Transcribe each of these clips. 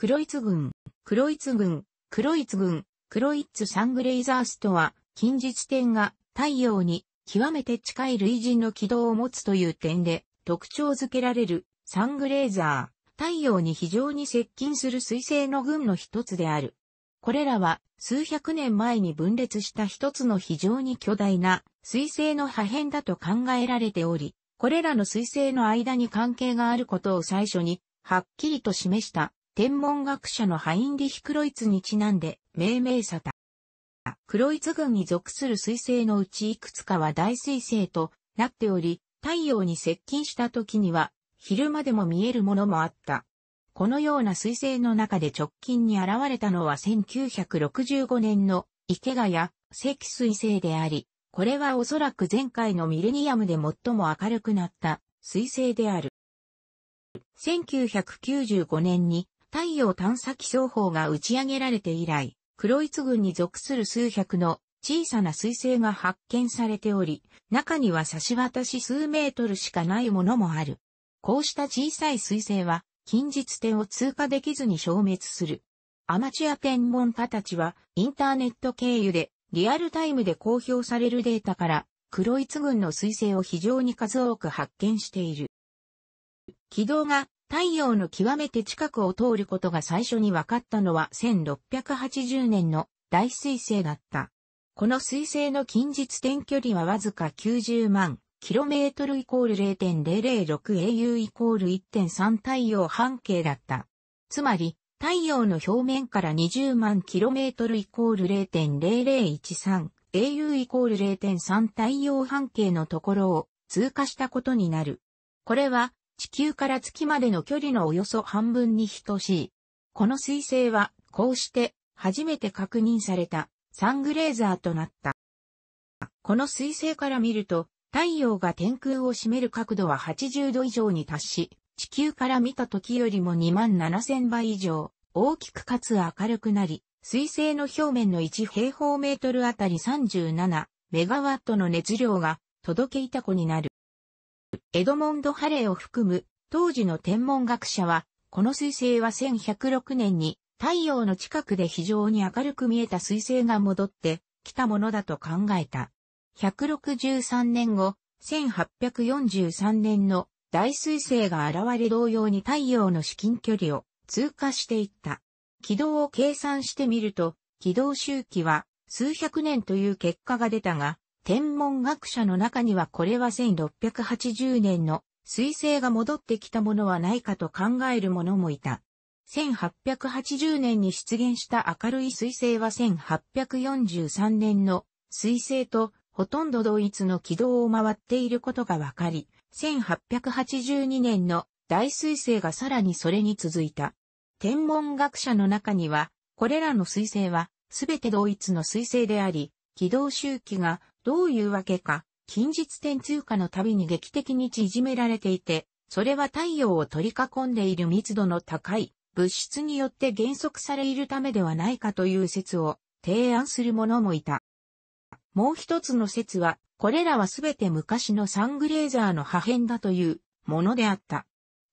黒イツ軍、黒イツ軍、黒イツ軍、黒イツサングレイザースとは、近日点が太陽に極めて近い類人の軌道を持つという点で特徴づけられるサングレイザー、太陽に非常に接近する彗星の群の一つである。これらは数百年前に分裂した一つの非常に巨大な彗星の破片だと考えられており、これらの彗星の間に関係があることを最初にはっきりと示した天文学者のハインリヒ・クロイツにちなんで命名された。クロイツ群に属する水星のうちいくつかは大水星となっており、太陽に接近した時には昼間でも見えるものもあった。このような水星の中で直近に現れたのは1965年の池ヶ谷赤水星であり、これはおそらく前回のミレニアムで最も明るくなった水星である。1995年に太陽探査機双方が打ち上げられて以来、黒い津群に属する数百の小さな彗星が発見されており、中には差し渡し数メートルしかないものもある。こうした小さい彗星は、近日点を通過できずに消滅する。アマチュア天文家たちは、インターネット経由で、リアルタイムで公表されるデータから、黒い津群の彗星を非常に数多く発見している。軌道が太陽の極めて近くを通ることが最初に分かったのは1680年の大彗星だった。この彗星の近日点距離はわずか90万 km イコール 0.006au イコール1.3太陽半径だった。つまり、太陽の表面から20万 km イコール 0.0013au イコール0.3太陽半径のところを通過したことになる。これは地球から月までの距離のおよそ半分に等しい。この彗星は、こうして初めて確認されたサングレーザーとなった。この彗星から見ると、太陽が天空を占める角度は80度以上に達し、地球から見た時よりも2万7000倍以上、大きくかつ明るくなり、彗星の表面の1平方メートルあたり37メガワットの熱量が届けいた子になる。エドモンド・ハレーを含む当時の天文学者は、この彗星は1106年に太陽の近くで非常に明るく見えた彗星が戻ってきたものだと考えた。163年後、1843年の大彗星が現れ同様に太陽の至近距離を通過していった。軌道を計算してみると、軌道周期は数百年という結果が出たが、天文学者の中にはこれは1680年の彗星が戻ってきたものはないかと考える者もいた。1880年に出現した明るい彗星は1843年の彗星とほとんど同一の軌道を回っていることがわかり、1882年の大彗星がさらにそれに続いた。天文学者の中には、これらの彗星はすべて同一の彗星であり、軌道周期がどういうわけか、近日点通過のたびに劇的に縮められていて、それは太陽を取り囲んでいる密度の高い物質によって減速されるためではないかという説を提案する者もいた。もう一つの説は、これらはすべて昔のサングレーザーの破片だというものであった。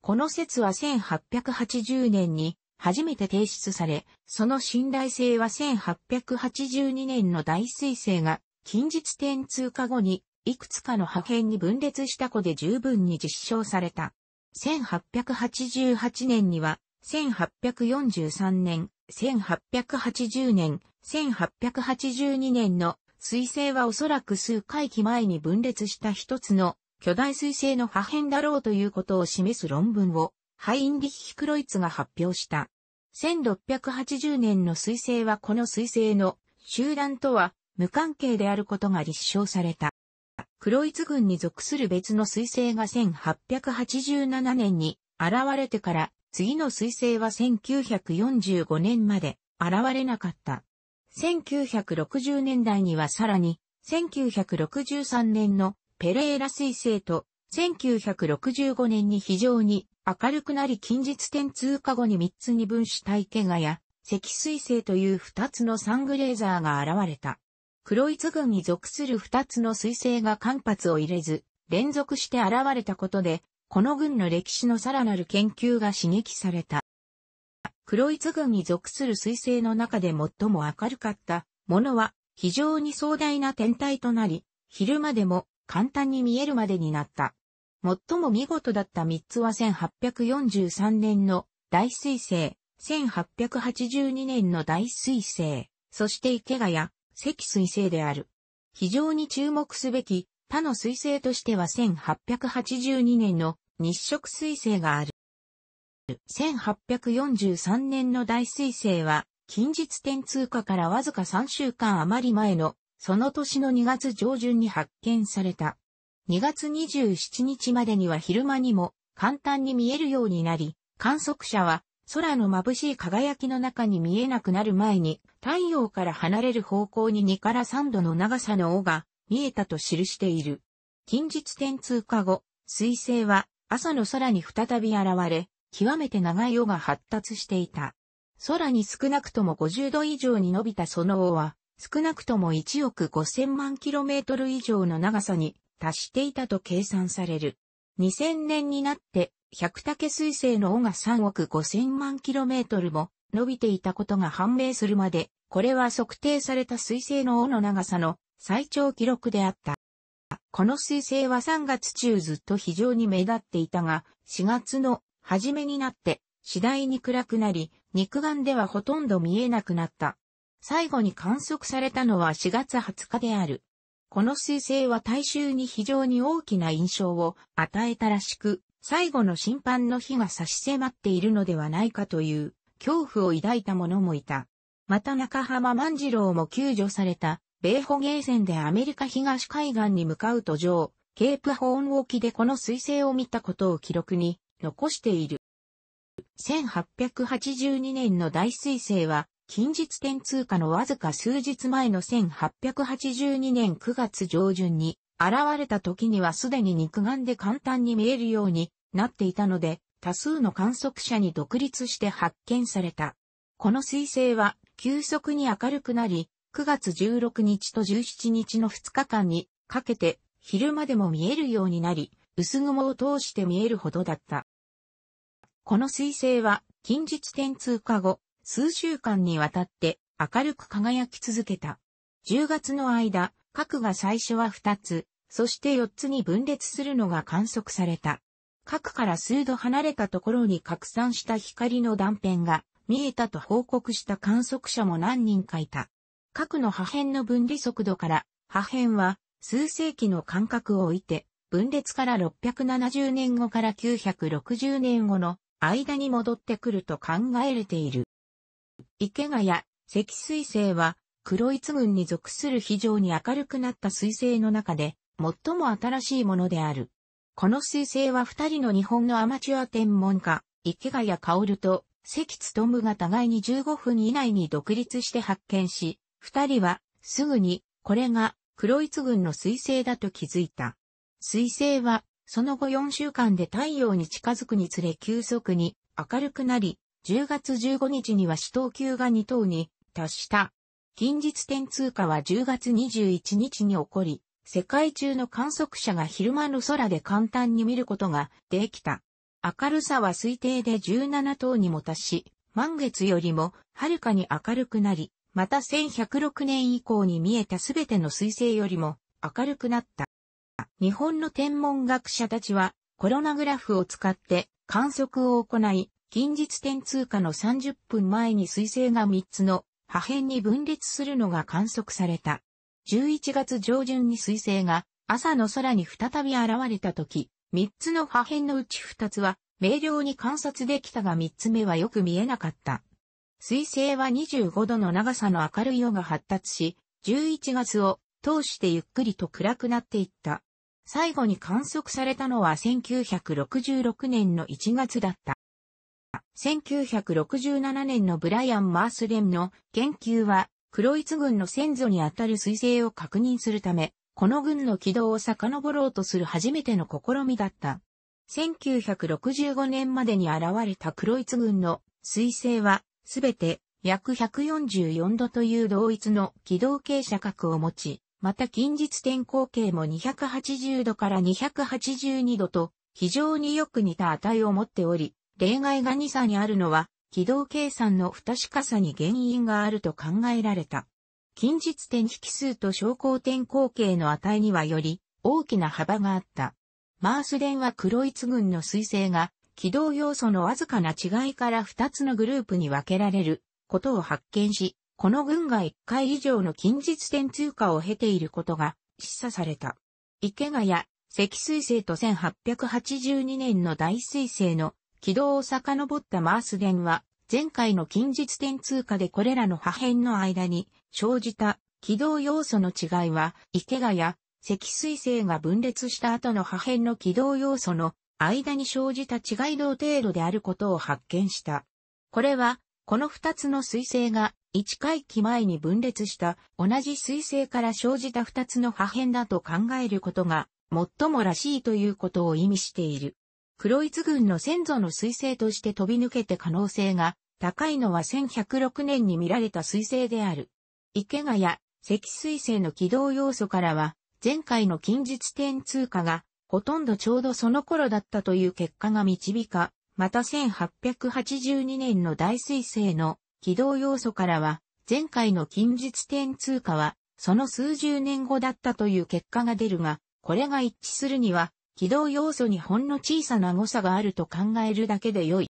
この説は1880年に初めて提出され、その信頼性は1882年の大彗星が近日点通過後に、いくつかの破片に分裂した子で十分に実証された。1888年には、1843年、1880年、1882年の彗星はおそらく数回期前に分裂した一つの巨大彗星の破片だろうということを示す論文をハインリヒ・クロイツが発表した。1680年の彗星はこの彗星の集団とは無関係であることが立証された。クロイツ軍に属する別の彗星が1887年に現れてから次の彗星は1945年まで現れなかった。1960年代にはさらに1963年のペレーラ彗星と1965年に非常に明るくなり近日点通過後に3つに分子体系がや赤水星という2つのサングレーザーが現れた。黒イツ軍に属する二つの彗星が間髪を入れず、連続して現れたことで、この軍の歴史のさらなる研究が刺激された。黒イツ軍に属する彗星の中で最も明るかったものは非常に壮大な天体となり、昼間でも簡単に見えるまでになった。最も見事だった三つは1843年の大彗星、1882年の大彗星、そして池谷、石水星である。非常に注目すべき他の水星としては1882年の日食水星がある。1843年の大水星は近日点通過からわずか3週間余り前のその年の2月上旬に発見された。2月27日までには昼間にも簡単に見えるようになり、観測者は空の眩しい輝きの中に見えなくなる前に太陽から離れる方向に2から3度の長さの尾が見えたと記している。近日点通過後、水星は朝の空に再び現れ、極めて長い尾が発達していた。空に少なくとも50度以上に伸びたその尾は、少なくとも1億5000万キロメートル以上の長さに達していたと計算される。2000年になって、百武水星の尾が3億5000万キロメートルも伸びていたことが判明するまで、これは測定された彗星の尾の長さの最長記録であった。この彗星は3月中ずっと非常に目立っていたが、4月の初めになって次第に暗くなり、肉眼ではほとんど見えなくなった。最後に観測されたのは4月20日である。この彗星は大衆に非常に大きな印象を与えたらしく、最後の審判の日が差し迫っているのではないかという恐怖を抱いた者もいた。また中浜万次郎も救助された、米保芸船でアメリカ東海岸に向かう途上、ケープホーン沖でこの彗星を見たことを記録に残している。1882年の大彗星は、近日点通過のわずか数日前の1882年9月上旬に、現れた時にはすでに肉眼で簡単に見えるようになっていたので、多数の観測者に独立して発見された。この彗星は急速に明るくなり、9月16日と17日の2日間にかけて昼までも見えるようになり、薄雲を通して見えるほどだった。この彗星は近日点通過後、数週間にわたって明るく輝き続けた。10月の間、核が最初は2つ、そして4つに分裂するのが観測された。核から数度離れたところに拡散した光の断片が見えたと報告した観測者も何人かいた。核の破片の分離速度から、破片は数世紀の間隔を置いて、分裂から670年後から960年後の間に戻ってくると考えれている。池谷、積水星は、黒い群に属する非常に明るくなった水星の中で、最も新しいものである。この水星は二人の日本のアマチュア天文家、池谷薫と関勤とが互いに15分以内に独立して発見し、二人はすぐにこれが黒い軍の彗星だと気づいた。彗星はその後4週間で太陽に近づくにつれ急速に明るくなり、10月15日には死闘級が2等に達した。近日点通過は10月21日に起こり、世界中の観測者が昼間の空で簡単に見ることができた。明るさは推定で17等にも達し、満月よりもはるかに明るくなり、また1106年以降に見えたすべての彗星よりも明るくなった。日本の天文学者たちはコロナグラフを使って観測を行い、近日点通過の30分前に彗星が3つの破片に分裂するのが観測された。11月上旬に彗星が朝の空に再び現れた時、三つの破片のうち二つは、明瞭に観察できたが三つ目はよく見えなかった。水星は25度の長さの明るい夜が発達し、11月を通してゆっくりと暗くなっていった。最後に観測されたのは1966年の1月だった。1967年のブライアン・マースレムの研究は、クロイツ軍の先祖にあたる彗星を確認するため、この軍の軌道を遡ろうとする初めての試みだった。1965年までに現れた黒一軍の彗星は、すべて約144度という同一の軌道傾斜角を持ち、また近日天候径も280度から282度と非常によく似た値を持っており、例外が2差にあるのは軌道計算の不確かさに原因があると考えられた。近日点引数と昇降点口径の値にはより大きな幅があった。マース電はクロイツ群の彗星が軌道要素のわずかな違いから2つのグループに分けられることを発見し、この群が1回以上の近日点通過を経ていることが示唆された。池谷、積水星と1882年の大彗星の軌道を遡ったマース電は、前回の近日点通過でこれらの破片の間に生じた軌道要素の違いは、池がや積水性が分裂した後の破片の軌道要素の間に生じた違い同程度であることを発見した。これは、この二つの水星が1回期前に分裂した同じ水星から生じた二つの破片だと考えることが最もらしいということを意味している。黒ロ軍の先祖の水星として飛び抜けて可能性が高いのは1106年に見られた水星である。池谷、積水星の軌道要素からは、前回の近日点通過が、ほとんどちょうどその頃だったという結果が導か、また1882年の大水星の軌道要素からは、前回の近日点通過は、その数十年後だったという結果が出るが、これが一致するには、軌道要素にほんの小さな誤差があると考えるだけでよい。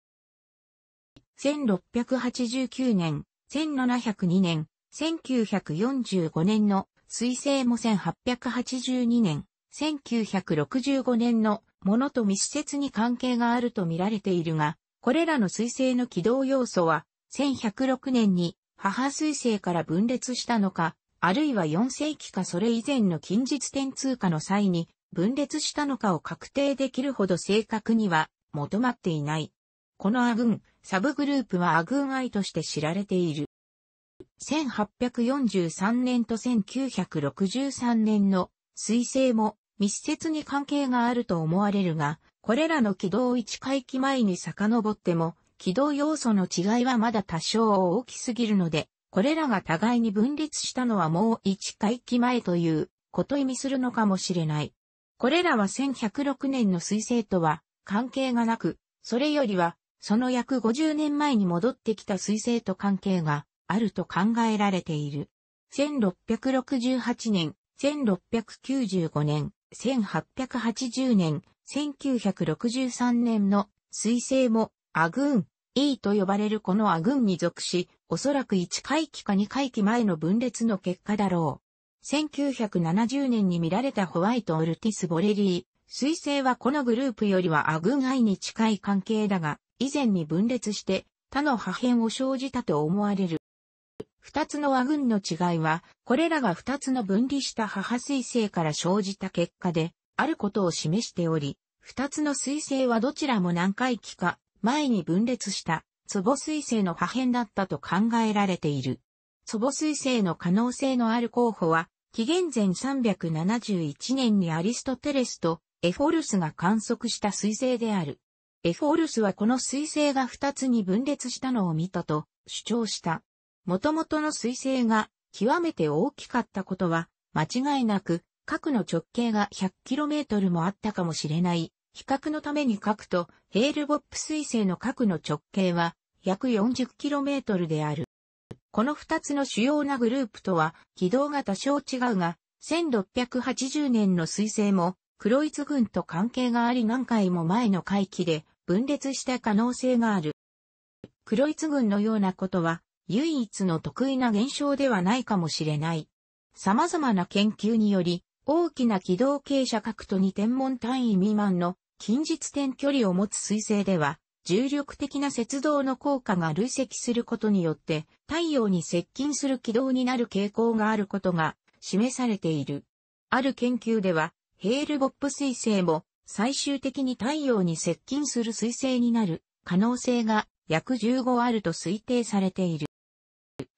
1689年、1702年、1945年の水星も1882年、1965年のものと密接に関係があると見られているが、これらの水星の軌道要素は、1106年に母水星から分裂したのか、あるいは4世紀かそれ以前の近日点通過の際に分裂したのかを確定できるほど正確には求まっていない。このアグン、サブグループはアグンアイとして知られている。1843年と1963年の彗星も密接に関係があると思われるが、これらの軌道1回忌前に遡っても、軌道要素の違いはまだ多少大きすぎるので、これらが互いに分裂したのはもう1回忌前ということ意味するのかもしれない。これらは1106年の彗星とは関係がなく、それよりはその約50年前に戻ってきた彗星と関係があると考えられている。1668年、1695年、1880年、1963年の彗星もアグーン、E と呼ばれるこのアグーンに属し、おそらく1回期か2回期前の分裂の結果だろう。1970年に見られたホワイト・オルティス・ボレリー、彗星はこのグループよりはアグーン愛に近い関係だが、以前に分裂して他の破片を生じたと思われる。二つの和群の違いは、これらが二つの分離した母彗星から生じた結果で、あることを示しており、二つの彗星はどちらも何回期か、前に分裂した、壺彗星の破片だったと考えられている。壺彗星の可能性のある候補は、紀元前371年にアリストテレスとエフォルスが観測した彗星である。エフォルスはこの彗星が二つに分裂したのを見たと主張した。元々の彗星が極めて大きかったことは、間違いなく、核の直径が 100km もあったかもしれない。比較のために核とヘールボップ彗星の核の直径は約 40km である。この二つの主要なグループとは軌道が多少違うが、1680年の彗星もクロイツ群と関係があり何回も前の回帰で分裂した可能性がある。クロイツ群のようなことは唯一の得意な現象ではないかもしれない。様々な研究により、大きな軌道傾斜角と2天文単位未満の近日点距離を持つ彗星では、重力的な雪動の効果が累積することによって、太陽に接近する軌道になる傾向があることが示されている。ある研究では、ヘールボップ彗星も最終的に太陽に接近する彗星になる可能性が約15あると推定されている。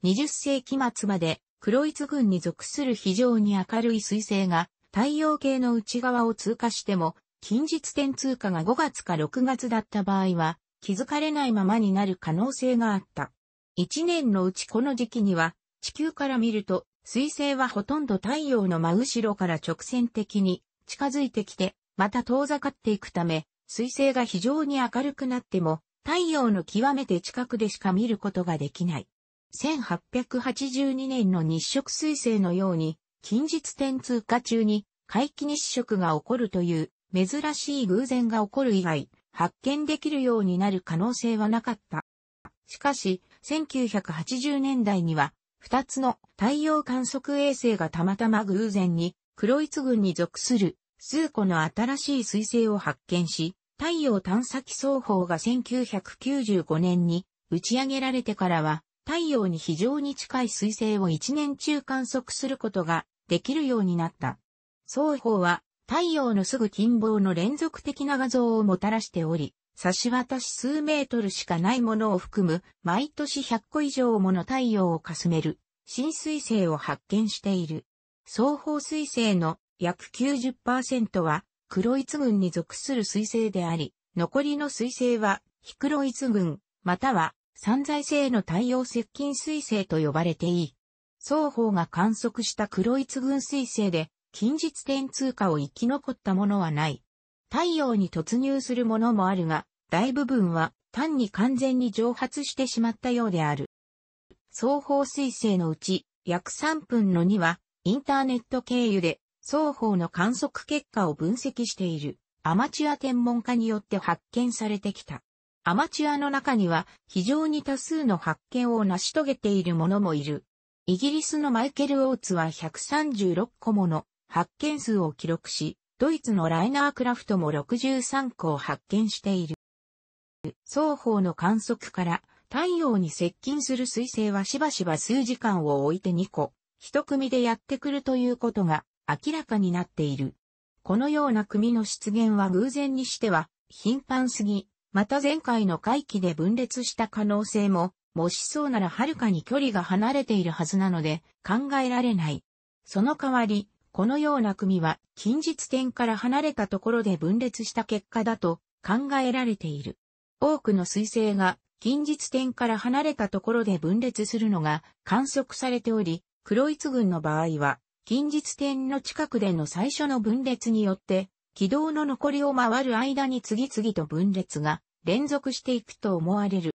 20世紀末までクロイツ群に属する非常に明るい彗星が太陽系の内側を通過しても近日点通過が5月か6月だった場合は気づかれないままになる可能性があった。1年のうちこの時期には地球から見ると彗星はほとんど太陽の真後ろから直線的に近づいてきて、また遠ざかっていくため、彗星が非常に明るくなっても、太陽の極めて近くでしか見ることができない。1882年の日食彗星のように、近日点通過中に回帰日食が起こるという珍しい偶然が起こる以外、発見できるようになる可能性はなかった。しかし、1980年代には、二つの太陽観測衛星がたまたま偶然に、黒ツ群に属する数個の新しい彗星を発見し、太陽探査機双方が1995年に打ち上げられてからは、太陽に非常に近い彗星を一年中観測することができるようになった。双方は太陽のすぐ近傍の連続的な画像をもたらしており、差し渡し数メートルしかないものを含む毎年100個以上もの太陽をかすめる新彗星を発見している。双方彗星の約90%は黒ロ群に属する彗星であり、残りの彗星はヒクロイツ群、または散在性の太陽接近彗星と呼ばれていい。双方が観測した黒い群彗星で、近日点通過を生き残ったものはない。太陽に突入するものもあるが、大部分は単に完全に蒸発してしまったようである。双方彗星のうち約3分の2はインターネット経由で双方の観測結果を分析しているアマチュア天文家によって発見されてきた。アマチュアの中には非常に多数の発見を成し遂げている者もいる。イギリスのマイケル・オーツは136個もの発見数を記録し、ドイツのライナークラフトも63個を発見している。双方の観測から太陽に接近する彗星はしばしば数時間を置いて2個、一組でやってくるということが明らかになっている。このような組の出現は偶然にしては頻繁すぎ、また前回の回帰で分裂した可能性も、もしそうならはるかに距離が離れているはずなので考えられない。その代わり、このような組は近日点から離れたところで分裂した結果だと考えられている。多くの彗星が近日点から離れたところで分裂するのが観測されており、黒ロイツ群の場合は近日点の近くでの最初の分裂によって軌道の残りを回る間に次々と分裂が連続していくと思われる。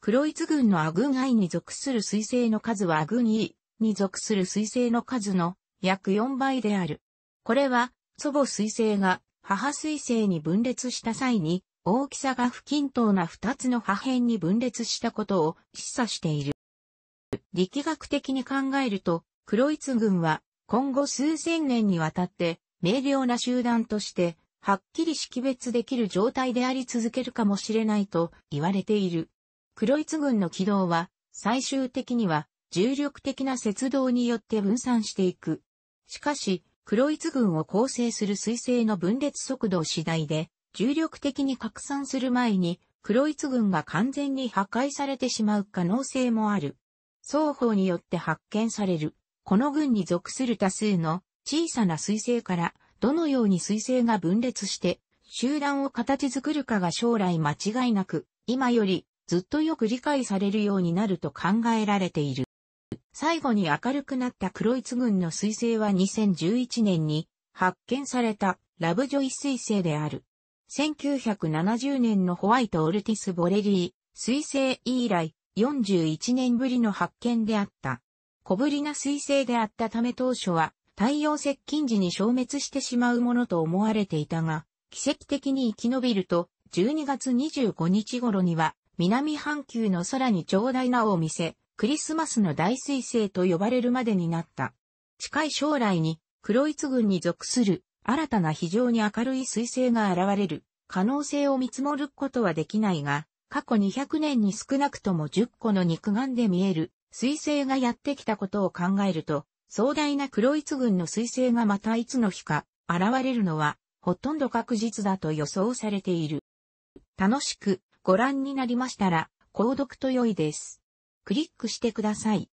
クロイツ群のアグア I に属する彗星の数はアグン E に属する彗星の数の約4倍である。これは祖母彗星が母彗星に分裂した際に大きさが不均等な2つの破片に分裂したことを示唆している。力学的に考えると、クロイツ群は今後数千年にわたって明瞭な集団としてはっきり識別できる状態であり続けるかもしれないと言われている。クロイツ軍の軌道は最終的には重力的な雪道によって分散していく。しかし、クロイツ軍を構成する彗星の分裂速度次第で重力的に拡散する前にクロイツ軍が完全に破壊されてしまう可能性もある。双方によって発見される。この軍に属する多数の小さな彗星からどのように彗星が分裂して、集団を形作るかが将来間違いなく、今よりずっとよく理解されるようになると考えられている。最後に明るくなったクロイツ群の彗星は2011年に発見されたラブジョイ彗星である。1970年のホワイト・オルティス・ボレリー、彗星以来41年ぶりの発見であった。小ぶりな彗星であったため当初は太陽接近時に消滅してしまうものと思われていたが、奇跡的に生き延びると、12月25日頃には、南半球の空に長大なお店、クリスマスの大彗星と呼ばれるまでになった。近い将来に、黒ロ軍に属する、新たな非常に明るい彗星が現れる、可能性を見積もることはできないが、過去200年に少なくとも10個の肉眼で見える、彗星がやってきたことを考えると、壮大な黒いツ軍の彗星がまたいつの日か現れるのはほとんど確実だと予想されている。楽しくご覧になりましたら、購読と良いです。クリックしてください。